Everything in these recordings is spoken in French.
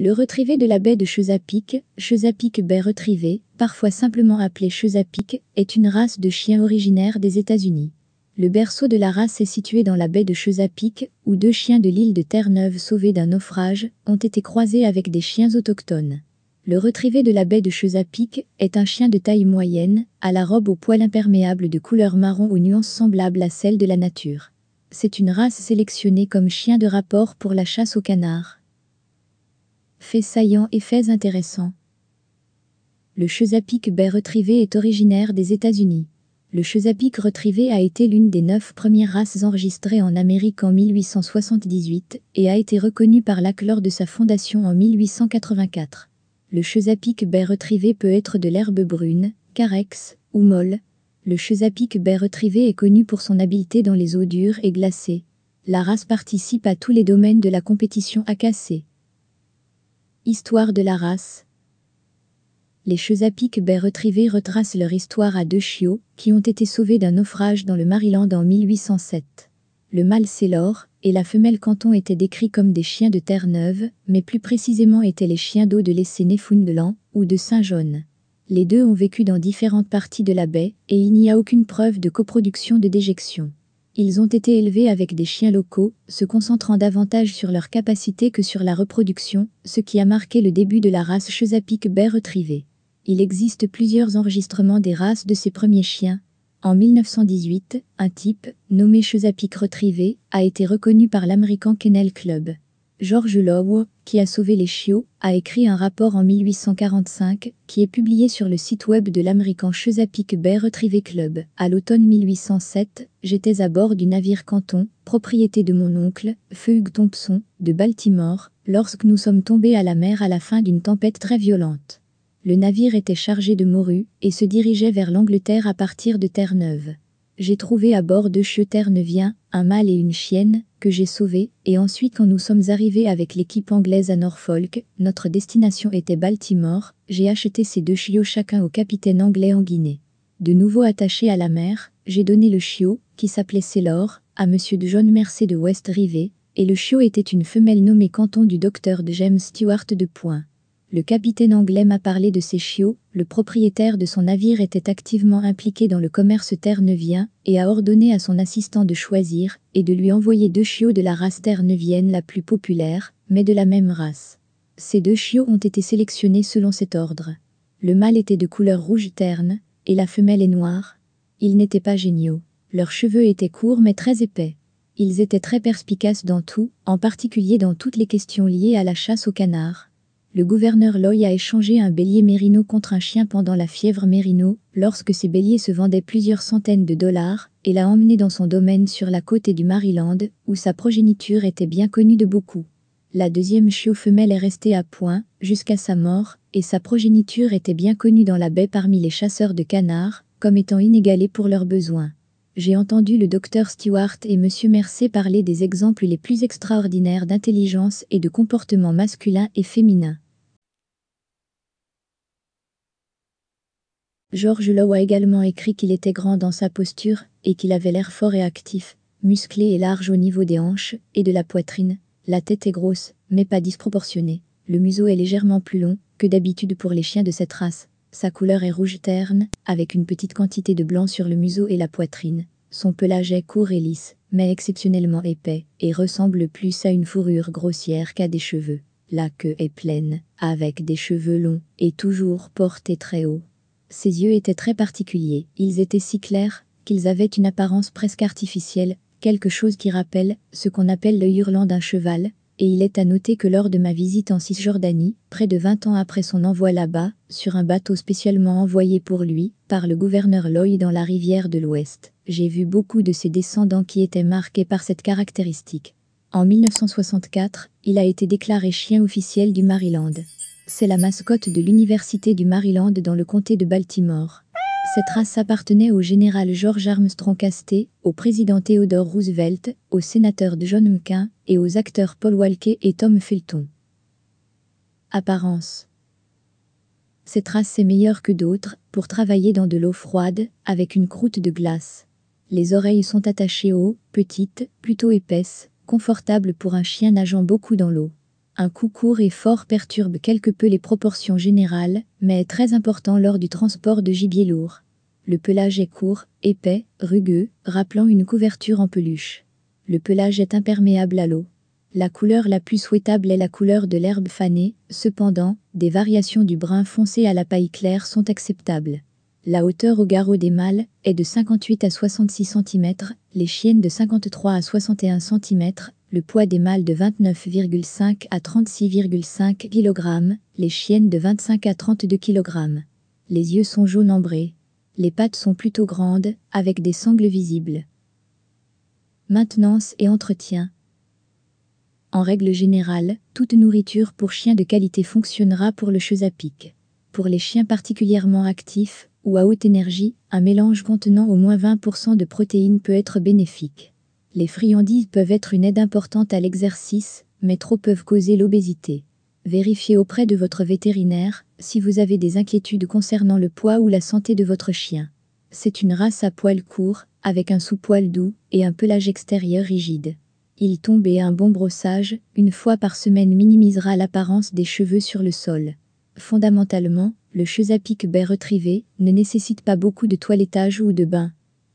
Le retrivé de la baie de Chesapeake, Chesapeake Bay Retrivé, parfois simplement appelé Chesapeake, est une race de chiens originaire des États-Unis. Le berceau de la race est situé dans la baie de Chesapeake, où deux chiens de l'île de Terre-Neuve sauvés d'un naufrage ont été croisés avec des chiens autochtones. Le retrivé de la baie de Chesapeake est un chien de taille moyenne, à la robe au poil imperméable de couleur marron aux nuances semblables à celles de la nature. C'est une race sélectionnée comme chien de rapport pour la chasse au canard. Faits saillants et faits intéressants. Le Chesapeake Bay Retriever est originaire des États-Unis. Le Chesapeake Retriever a été l'une des neuf premières races enregistrées en Amérique en 1878 et a été reconnue par l'AC lors de sa fondation en 1884. Le Chesapeake Bay Retriever peut être de l'herbe brune, carex ou molle. Le Chesapeake Bay Retriever est connu pour son habileté dans les eaux dures et glacées. La race participe à tous les domaines de la compétition AKC. Histoire de la race. Les Chesapeake Bay Retrievés retracent leur histoire à deux chiots qui ont été sauvés d'un naufrage dans le Maryland en 1807. Le mâle célor, et la femelle Canton étaient décrits comme des chiens de Terre-Neuve, mais plus précisément étaient les chiens d'eau de l'essai Newfoundland ou de saint jean Les deux ont vécu dans différentes parties de la baie et il n'y a aucune preuve de coproduction de déjection. Ils ont été élevés avec des chiens locaux, se concentrant davantage sur leur capacité que sur la reproduction, ce qui a marqué le début de la race Chesapeake Bay Retriever. Il existe plusieurs enregistrements des races de ces premiers chiens. En 1918, un type, nommé Chesapeake Retriever, a été reconnu par l'American Kennel Club. George Lowe, qui a sauvé les chiots, a écrit un rapport en 1845 qui est publié sur le site web de l'américain Chesapeake Bay Retriever Club. À l'automne 1807, j'étais à bord du navire Canton, propriété de mon oncle, Feugue Thompson, de Baltimore, lorsque nous sommes tombés à la mer à la fin d'une tempête très violente. Le navire était chargé de morue et se dirigeait vers l'Angleterre à partir de Terre-Neuve j'ai trouvé à bord deux chiots terneviens, un mâle et une chienne, que j'ai sauvés, et ensuite quand nous sommes arrivés avec l'équipe anglaise à Norfolk, notre destination était Baltimore, j'ai acheté ces deux chiots chacun au capitaine anglais en Guinée. De nouveau attaché à la mer, j'ai donné le chiot, qui s'appelait Célor, à M. John Mercer de West Rivet, et le chiot était une femelle nommée Canton du docteur de James Stewart de Point. Le capitaine anglais m'a parlé de ses chiots, le propriétaire de son navire était activement impliqué dans le commerce terre-neuvien et a ordonné à son assistant de choisir et de lui envoyer deux chiots de la race terre-neuvienne la plus populaire, mais de la même race. Ces deux chiots ont été sélectionnés selon cet ordre. Le mâle était de couleur rouge terne et la femelle est noire. Ils n'étaient pas géniaux. Leurs cheveux étaient courts mais très épais. Ils étaient très perspicaces dans tout, en particulier dans toutes les questions liées à la chasse au canard le gouverneur Loy a échangé un bélier mérino contre un chien pendant la fièvre mérino, lorsque ces béliers se vendaient plusieurs centaines de dollars, et l'a emmené dans son domaine sur la côte du Maryland, où sa progéniture était bien connue de beaucoup. La deuxième chiot femelle est restée à point, jusqu'à sa mort, et sa progéniture était bien connue dans la baie parmi les chasseurs de canards, comme étant inégalée pour leurs besoins j'ai entendu le docteur Stewart et M. Mercer parler des exemples les plus extraordinaires d'intelligence et de comportement masculin et féminin. George Lowe a également écrit qu'il était grand dans sa posture et qu'il avait l'air fort et actif, musclé et large au niveau des hanches et de la poitrine. La tête est grosse, mais pas disproportionnée. Le museau est légèrement plus long que d'habitude pour les chiens de cette race. Sa couleur est rouge terne, avec une petite quantité de blanc sur le museau et la poitrine. Son pelage est court et lisse, mais exceptionnellement épais, et ressemble plus à une fourrure grossière qu'à des cheveux. La queue est pleine, avec des cheveux longs, et toujours portés très haut. Ses yeux étaient très particuliers, ils étaient si clairs qu'ils avaient une apparence presque artificielle, quelque chose qui rappelle ce qu'on appelle le hurlant d'un cheval, et il est à noter que lors de ma visite en Cisjordanie, près de 20 ans après son envoi là-bas, sur un bateau spécialement envoyé pour lui, par le gouverneur Lloyd dans la rivière de l'Ouest, j'ai vu beaucoup de ses descendants qui étaient marqués par cette caractéristique. En 1964, il a été déclaré chien officiel du Maryland. C'est la mascotte de l'Université du Maryland dans le comté de Baltimore. Cette race appartenait au général George Armstrong Casté, au président Theodore Roosevelt, au sénateur John McCain et aux acteurs Paul Walker et Tom Felton. Apparence Cette race est meilleure que d'autres pour travailler dans de l'eau froide, avec une croûte de glace. Les oreilles sont attachées haut, petites, plutôt épaisses, confortables pour un chien nageant beaucoup dans l'eau. Un coup court et fort perturbe quelque peu les proportions générales, mais est très important lors du transport de gibier lourd. Le pelage est court, épais, rugueux, rappelant une couverture en peluche. Le pelage est imperméable à l'eau. La couleur la plus souhaitable est la couleur de l'herbe fanée, cependant, des variations du brun foncé à la paille claire sont acceptables. La hauteur au garrot des mâles est de 58 à 66 cm, les chiennes de 53 à 61 cm, le poids des mâles de 29,5 à 36,5 kg, les chiennes de 25 à 32 kg. Les yeux sont jaune ambrés. Les pattes sont plutôt grandes, avec des sangles visibles. Maintenance et entretien. En règle générale, toute nourriture pour chiens de qualité fonctionnera pour le pic. Pour les chiens particulièrement actifs, ou à haute énergie, un mélange contenant au moins 20% de protéines peut être bénéfique. Les friandises peuvent être une aide importante à l'exercice, mais trop peuvent causer l'obésité. Vérifiez auprès de votre vétérinaire si vous avez des inquiétudes concernant le poids ou la santé de votre chien. C'est une race à poils courts, avec un sous-poil doux et un pelage extérieur rigide. Il tombe et un bon brossage, une fois par semaine, minimisera l'apparence des cheveux sur le sol. Fondamentalement, le Chesapeake Bay retriever ne nécessite pas beaucoup de toilettage ou de bain.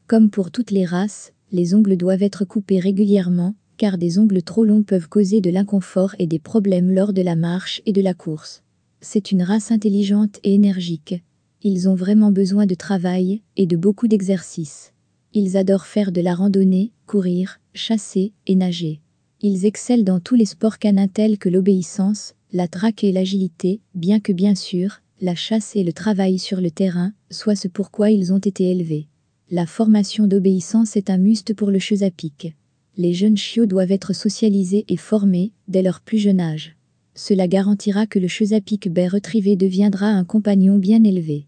Comme pour toutes les races, les ongles doivent être coupés régulièrement, car des ongles trop longs peuvent causer de l'inconfort et des problèmes lors de la marche et de la course. C'est une race intelligente et énergique. Ils ont vraiment besoin de travail et de beaucoup d'exercice. Ils adorent faire de la randonnée, courir, chasser et nager. Ils excellent dans tous les sports canins tels que l'obéissance, la traque et l'agilité, bien que bien sûr, la chasse et le travail sur le terrain soient ce pourquoi ils ont été élevés. La formation d'obéissance est un must pour le Chesapeake. Les jeunes chiots doivent être socialisés et formés dès leur plus jeune âge. Cela garantira que le Chesapeake Bay retrivé deviendra un compagnon bien élevé.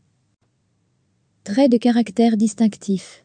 Traits de caractère distinctif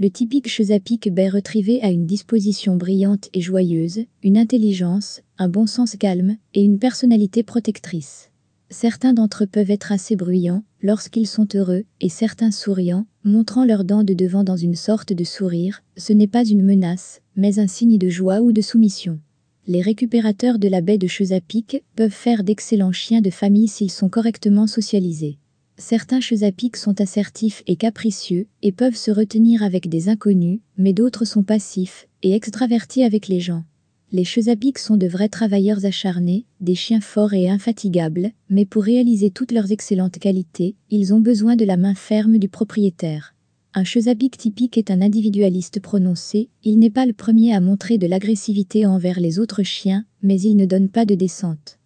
le typique Chesapeake Bay retrivé a une disposition brillante et joyeuse, une intelligence, un bon sens calme et une personnalité protectrice. Certains d'entre eux peuvent être assez bruyants lorsqu'ils sont heureux et certains souriants, montrant leurs dents de devant dans une sorte de sourire, ce n'est pas une menace, mais un signe de joie ou de soumission. Les récupérateurs de la baie de Chesapeake peuvent faire d'excellents chiens de famille s'ils sont correctement socialisés. Certains chezapiques sont assertifs et capricieux et peuvent se retenir avec des inconnus, mais d'autres sont passifs et extravertis avec les gens. Les chezapiques sont de vrais travailleurs acharnés, des chiens forts et infatigables, mais pour réaliser toutes leurs excellentes qualités, ils ont besoin de la main ferme du propriétaire. Un chezapique typique est un individualiste prononcé, il n'est pas le premier à montrer de l'agressivité envers les autres chiens, mais il ne donne pas de descente.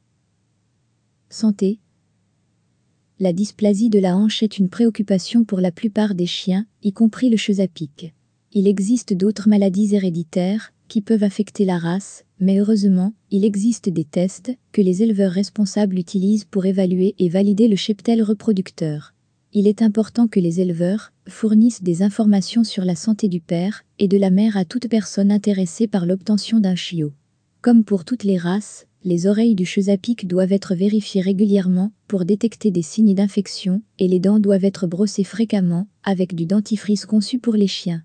Santé, la dysplasie de la hanche est une préoccupation pour la plupart des chiens, y compris le chez Il existe d'autres maladies héréditaires qui peuvent affecter la race, mais heureusement, il existe des tests que les éleveurs responsables utilisent pour évaluer et valider le cheptel reproducteur. Il est important que les éleveurs fournissent des informations sur la santé du père et de la mère à toute personne intéressée par l'obtention d'un chiot. Comme pour toutes les races, les oreilles du Chesapeake doivent être vérifiées régulièrement pour détecter des signes d'infection et les dents doivent être brossées fréquemment avec du dentifrice conçu pour les chiens.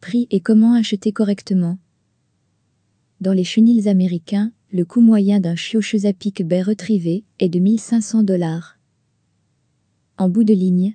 Prix et comment acheter correctement Dans les chenils américains, le coût moyen d'un chiot Chesapeake bay retrivé est de 1500 dollars. En bout de ligne,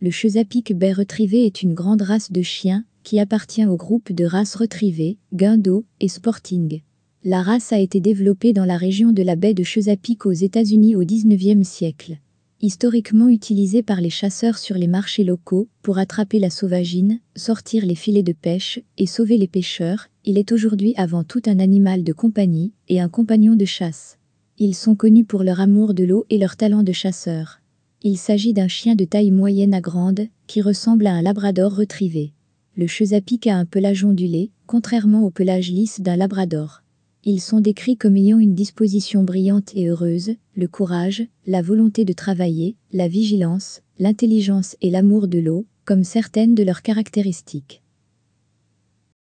le Chesapeake bay retrivé est une grande race de chiens qui appartient au groupe de races retrivées, guindos et sporting. La race a été développée dans la région de la baie de Chesapeake aux États-Unis au XIXe siècle. Historiquement utilisée par les chasseurs sur les marchés locaux pour attraper la sauvagine, sortir les filets de pêche et sauver les pêcheurs, il est aujourd'hui avant tout un animal de compagnie et un compagnon de chasse. Ils sont connus pour leur amour de l'eau et leur talent de chasseur. Il s'agit d'un chien de taille moyenne à grande, qui ressemble à un labrador retrivé. Le Chesapeake a un pelage ondulé, contrairement au pelage lisse d'un labrador. Ils sont décrits comme ayant une disposition brillante et heureuse, le courage, la volonté de travailler, la vigilance, l'intelligence et l'amour de l'eau, comme certaines de leurs caractéristiques.